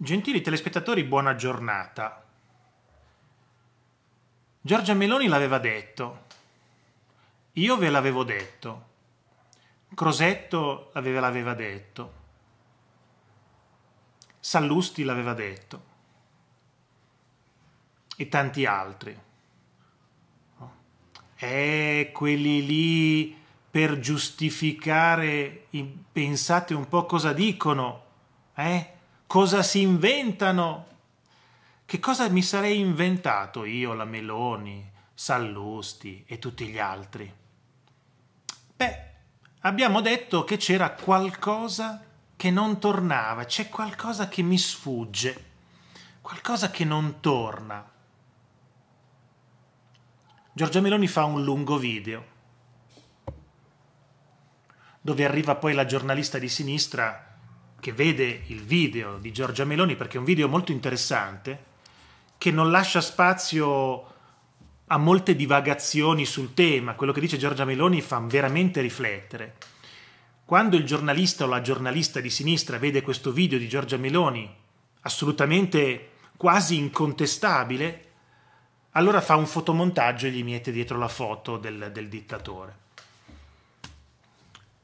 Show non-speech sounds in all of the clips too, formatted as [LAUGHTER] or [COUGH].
Gentili telespettatori, buona giornata. Giorgia Meloni l'aveva detto, io ve l'avevo detto, Crosetto ve l'aveva detto, Sallusti l'aveva detto e tanti altri. Eh, quelli lì per giustificare, pensate un po' cosa dicono, eh? cosa si inventano. Che cosa mi sarei inventato io, la Meloni, Sallusti e tutti gli altri? Beh, abbiamo detto che c'era qualcosa che non tornava, c'è qualcosa che mi sfugge, qualcosa che non torna. Giorgia Meloni fa un lungo video dove arriva poi la giornalista di sinistra che vede il video di Giorgia Meloni perché è un video molto interessante che non lascia spazio a molte divagazioni sul tema, quello che dice Giorgia Meloni fa veramente riflettere. Quando il giornalista o la giornalista di sinistra vede questo video di Giorgia Meloni, assolutamente quasi incontestabile, allora fa un fotomontaggio e gli mette dietro la foto del, del dittatore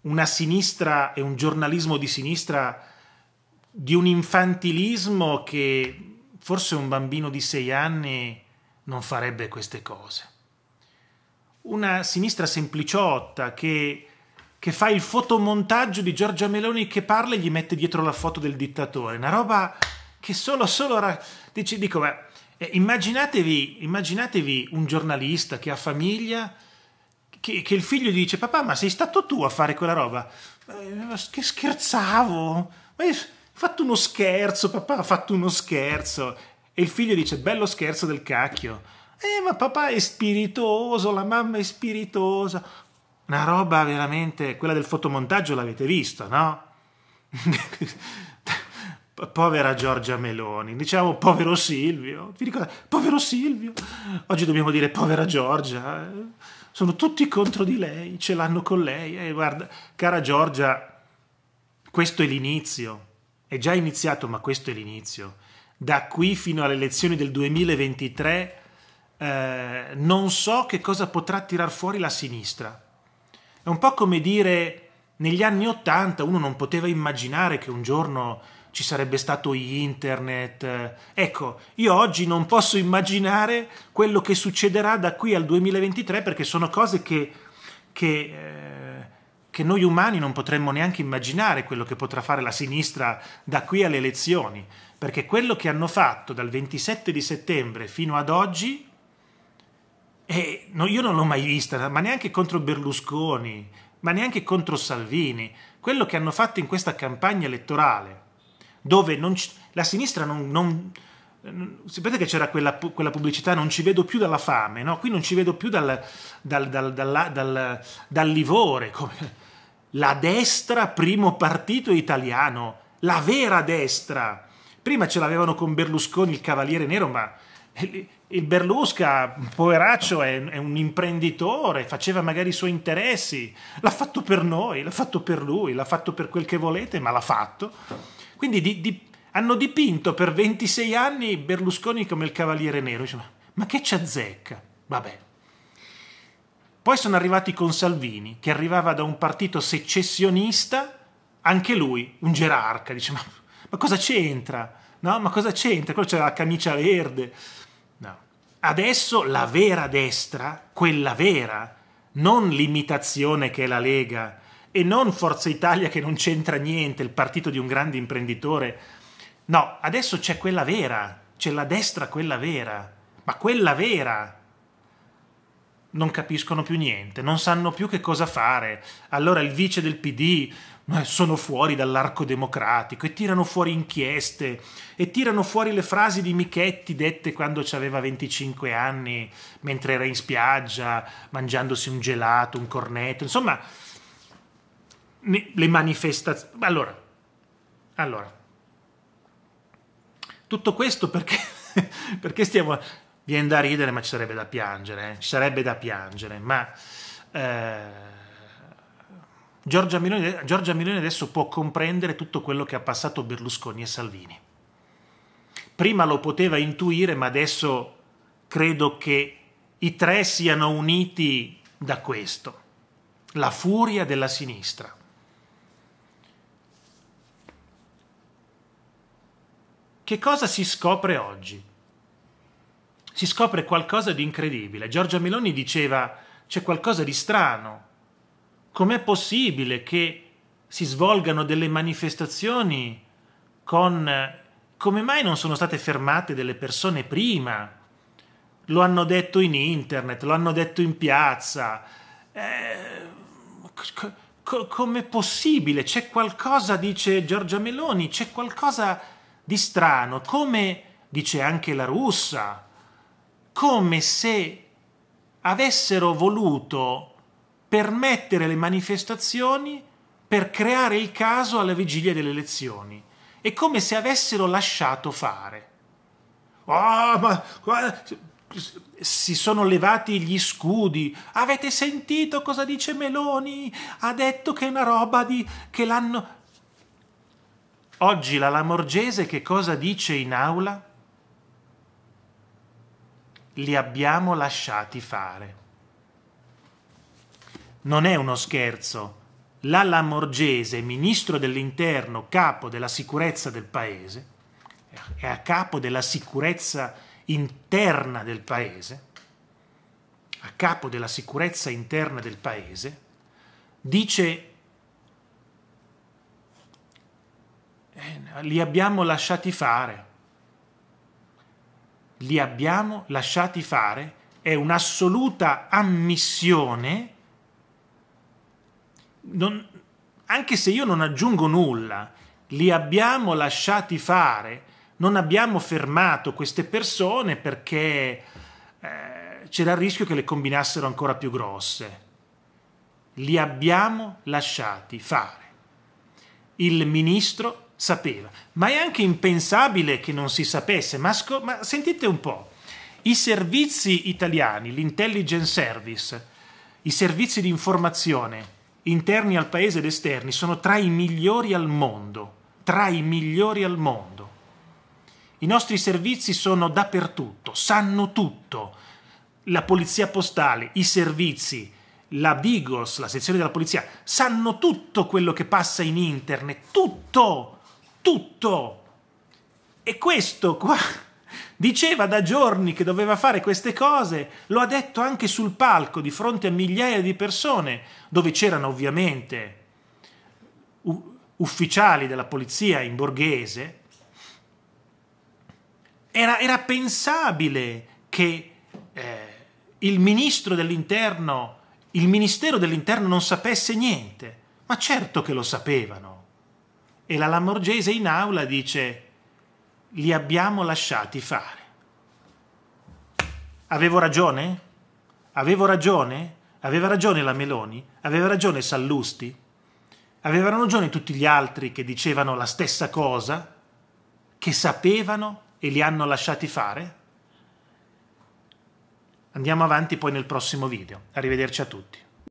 una sinistra e un giornalismo di sinistra di un infantilismo che forse un bambino di sei anni non farebbe queste cose. Una sinistra sempliciotta che, che fa il fotomontaggio di Giorgia Meloni che parla e gli mette dietro la foto del dittatore. Una roba che solo, solo... Ra- dico, beh, eh, immaginatevi, immaginatevi un giornalista che ha famiglia che, che il figlio gli dice papà ma sei stato tu a fare quella roba? Eh, che scherzavo, ma io, fatto uno scherzo, papà ha fatto uno scherzo. E il figlio dice, bello scherzo del cacchio. Eh, ma papà è spiritoso, la mamma è spiritosa. Una roba veramente, quella del fotomontaggio l'avete visto, no? [LAUGHS] Povera Giorgia Meloni, diciamo povero Silvio, ti ricordate? Povero Silvio, oggi dobbiamo dire povera Giorgia. Eh? sono tutti contro di lei, ce l'hanno con lei. E guarda, cara Giorgia, questo è l'inizio. È già iniziato, ma questo è l'inizio. Da qui fino alle elezioni del 2023 eh, non so che cosa potrà tirar fuori la sinistra. È un po' come dire negli anni Ottanta uno non poteva immaginare che un giorno ci sarebbe stato internet. Ecco, io oggi non posso immaginare quello che succederà da qui al 2023 perché sono cose che, che, eh, che noi umani non potremmo neanche immaginare quello che potrà fare la sinistra da qui alle elezioni, perché quello che hanno fatto dal 27 di settembre fino ad oggi... Eh, no, io non l'ho mai vista, ma neanche contro Berlusconi, ma neanche contro Salvini. Quello che hanno fatto in questa campagna elettorale, dove c- la sinistra non, non Sapete che c'era quella, quella, pubblicità non ci vedo più dalla fame, no? qui non ci vedo più dal, dal, dal, dal livore. Come... La destra, primo partito italiano, la vera destra. Prima ce l'avevano con Berlusconi il Cavaliere Nero, ma il Berlusca, poveraccio, è, è un imprenditore, faceva magari i suoi interessi, l'ha fatto per noi, l'ha fatto per lui, l'ha fatto per quel che volete, ma l'ha fatto quindi di, di, hanno dipinto per 26 anni Berlusconi come il Cavaliere Nero. Dice, ma, ma che c'è zecca? Vabbè. Poi sono arrivati con Salvini, che arrivava da un partito secessionista, anche lui, un gerarca. Dice, ma, ma cosa c'entra? No, ma cosa c'entra? Quello c'è la camicia verde. No. Adesso la vera destra, quella vera, non l'imitazione che è la Lega, e non Forza Italia che non c'entra niente, il partito di un grande imprenditore. No, adesso c'è quella vera, c'è la destra quella vera, ma quella vera. Non capiscono più niente, non sanno più che cosa fare. Allora il vice del PD sono fuori dall'arco democratico e tirano fuori inchieste e tirano fuori le frasi di Michetti dette quando aveva 25 anni, mentre era in spiaggia, mangiandosi un gelato, un cornetto, insomma, le manifestazioni. Allora, allora, tutto questo perché, [LAUGHS] perché stiamo... Viene da ridere, ma ci sarebbe da piangere, eh? ci sarebbe da piangere, ma... Eh, Giorgia Meloni, Giorgia Meloni adesso può comprendere tutto quello che ha passato Berlusconi e Salvini. Prima lo poteva intuire, ma adesso credo che i tre siano uniti da questo, la furia della sinistra. Che cosa si scopre oggi? Si scopre qualcosa di incredibile. Giorgia Meloni diceva c'è qualcosa di strano. Com'è possibile che si svolgano delle manifestazioni con... Come mai non sono state fermate delle persone prima? Lo hanno detto in internet, lo hanno detto in piazza. Eh, co- com'è possibile? C'è qualcosa, dice Giorgia Meloni, c'è qualcosa di strano, come dice anche la russa, come se avessero voluto permettere le manifestazioni per creare il caso alla vigilia delle elezioni. e come se avessero lasciato fare. Oh, ma, ma, si sono levati gli scudi. Avete sentito cosa dice Meloni? Ha detto che è una roba di, che l'hanno Oggi la Lamorgese che cosa dice in aula? Li abbiamo lasciati fare. Non è uno scherzo. La Lamorgese, ministro dell'interno, capo della sicurezza del paese, è a capo della sicurezza interna del paese, a capo della sicurezza interna del paese, dice Eh, li abbiamo lasciati fare. Li abbiamo lasciati fare è un'assoluta ammissione, non, anche se io non aggiungo nulla, li abbiamo lasciati fare, non abbiamo fermato queste persone perché eh, c'era il rischio che le combinassero ancora più grosse. Li abbiamo lasciati fare. Il ministro sapeva, ma è anche impensabile che non si sapesse, ma, ma sentite un po', i servizi italiani, l'intelligence service, i servizi di informazione interni al paese ed esterni sono tra i migliori al mondo, tra i migliori al mondo. I nostri servizi sono dappertutto, sanno tutto. La polizia postale, i servizi, la Bigos, la sezione della polizia, sanno tutto quello che passa in internet, tutto! tutto. E questo qua [LAUGHS] diceva da giorni che doveva fare queste cose, lo ha detto anche sul palco di fronte a migliaia di persone, dove c'erano ovviamente ufficiali della polizia in borghese. Era, era pensabile che eh, il ministro dell'interno, il ministero dell'interno non sapesse niente, ma certo che lo sapevano e la Lamorgese in aula dice li abbiamo lasciati fare. Avevo ragione? Avevo ragione? Aveva ragione la Meloni? Aveva ragione Sallusti? Avevano ragione tutti gli altri che dicevano la stessa cosa? Che sapevano e li hanno lasciati fare? Andiamo avanti poi nel prossimo video. Arrivederci a tutti.